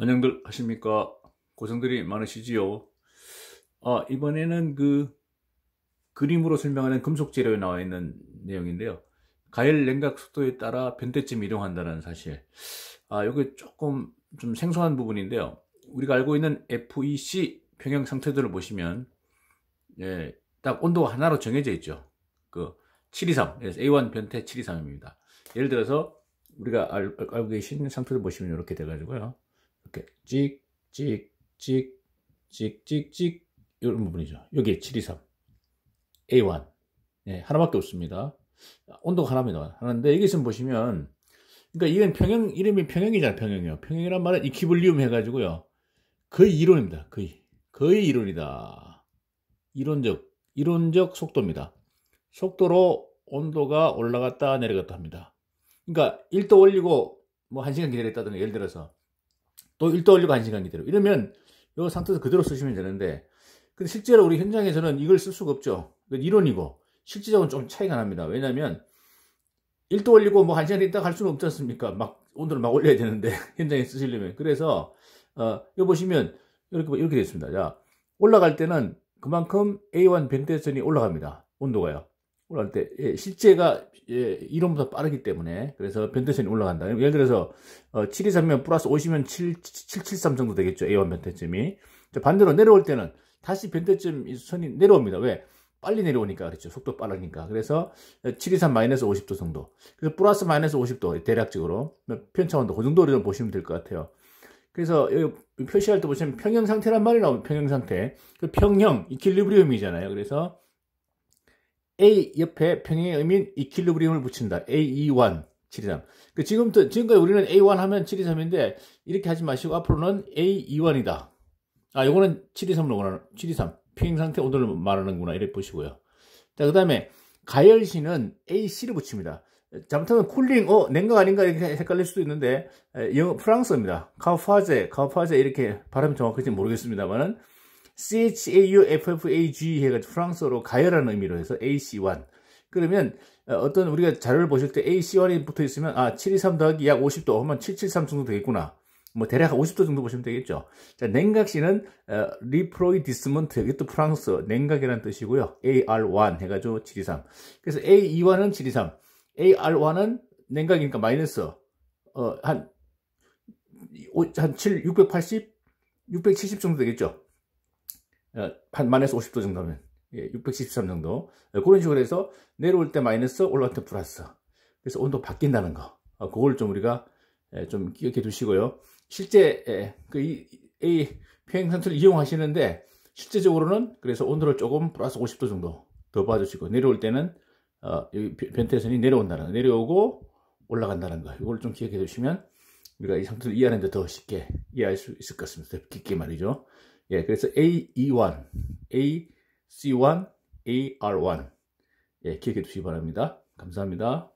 안녕들 하십니까 고생들이 많으시지요 아 이번에는 그 그림으로 설명하는 금속 재료에 나와 있는 내용인데요 가열 냉각 속도에 따라 변대쯤 이동한다는 사실 아 이게 조금 좀 생소한 부분인데요 우리가 알고 있는 FEC 평형 상태들을 보시면 예, 딱 온도가 하나로 정해져 있죠 그 723, A1 변태 723입니다 예를 들어서 우리가 알, 알고 계신 상태를 보시면 이렇게 돼가지고요 이렇게 찍, 찍, 찍, 찍, 찍, 찍 이런 부분이죠. 여기 723 A1 네, 하나밖에 없습니다. 온도가 하나입니다. 하나인데 여기서 보시면 그러니까 이건 평형 이름이 평형이잖아요. 평형이요. 평형이란 말은 이퀴블리움 해가지고요. 거의 이론입니다. 거의 거의 이론이다. 이론적 이론적 속도입니다. 속도로 온도가 올라갔다 내려갔다 합니다. 그러니까 1도 올리고 뭐 1시간 기다렸다든가 예를 들어서 또 1도 올리고 1시간 기다려. 이러면 이 상태에서 그대로 쓰시면 되는데 근데 실제로 우리 현장에서는 이걸 쓸 수가 없죠. 이론이고 실질적으로좀 차이가 납니다. 왜냐하면 1도 올리고 뭐 1시간 있다 갈 수는 없지 않습니까? 막 온도를 막 올려야 되는데 현장에 쓰시려면 그래서 어, 여기 보시면 이렇게 이렇게 되습니다자 올라갈 때는 그만큼 A1 벤테선이 올라갑니다. 온도가요. 올라갈 때 예, 실제가 예, 이론보다 빠르기 때문에 그래서 변태선이 올라간다. 예를 들어서 어, 723면 플러스 50면 이 7, 773 정도 되겠죠. A1 변태점이. 반대로 내려올 때는 다시 변태점 선이 내려옵니다. 왜? 빨리 내려오니까 그렇죠. 속도 빠르니까. 그래서 723 마이너스 50도 정도. 그래서 플러스 마이너스 50도 대략적으로 편차온도 뭐 그 정도로 좀 보시면 될 것 같아요. 그래서 여기 표시할 때 보시면 평형 상태란 말이 나오면 평형 상태. 그 평형 이킬리브리움이잖아요. 그래서 A 옆에 평행의 의미인 이킬로브리움을 붙인다. A21, 723. 그 지금부터, 지금까지 우리는 A1 하면 723인데, 이렇게 하지 마시고, 앞으로는 A21이다. E 아, 요거는 723로 원하는, 723. 평행 상태 오늘 말하는구나. 이렇게 보시고요. 자, 그 다음에, 가열시는 AC를 붙입니다. 잘못하면 쿨링, 어, 냉각 아닌가 이렇게 헷갈릴 수도 있는데, 영어, 프랑스입니다. 카우파제, 카우파제 이렇게 발음이 정확할지 모르겠습니다만은, CHAUFFAG 해가지고 프랑스어로 가열하는 의미로 해서 AC1 그러면 어, 어떤 우리가 자료를 보실 때 AC1이 붙어 있으면 아 723 더하기 약 50도 하면 773 정도 되겠구나 뭐 대략 50도 정도 보시면 되겠죠 자 냉각시는 어, 리프로이디스먼트 이것도 프랑스어 냉각이라는 뜻이고요 AR1 해가지고 723 그래서 a e 1은723 AR1은 냉각이니까 마이너스 어, 한, 한 7, 680? 670 정도 되겠죠 어, 마이너스 50도 정도면 6 1 3 정도 어, 그런 식으로 해서 내려올 때 마이너스 올라올 때 플러스 그래서 온도 바뀐다는 거 어, 그걸 좀 우리가 예, 좀 기억해 두시고요 실제 예, 그 이, 이 평행선수를 이용하시는데 실제적으로는 그래서 온도를 조금 플러스 50도 정도 더 봐주시고 내려올 때는 어, 변태선이 내려온다는 거 내려오고 올라간다는 거 이걸 좀 기억해 두시면 우리가 이 상태를 이해하는 데 더 쉽게 이해할 수 있을 것 같습니다 깊게 말이죠 예, 그래서 AE1, AC1, AR1. 예, 기억해 두시기 바랍니다. 감사합니다.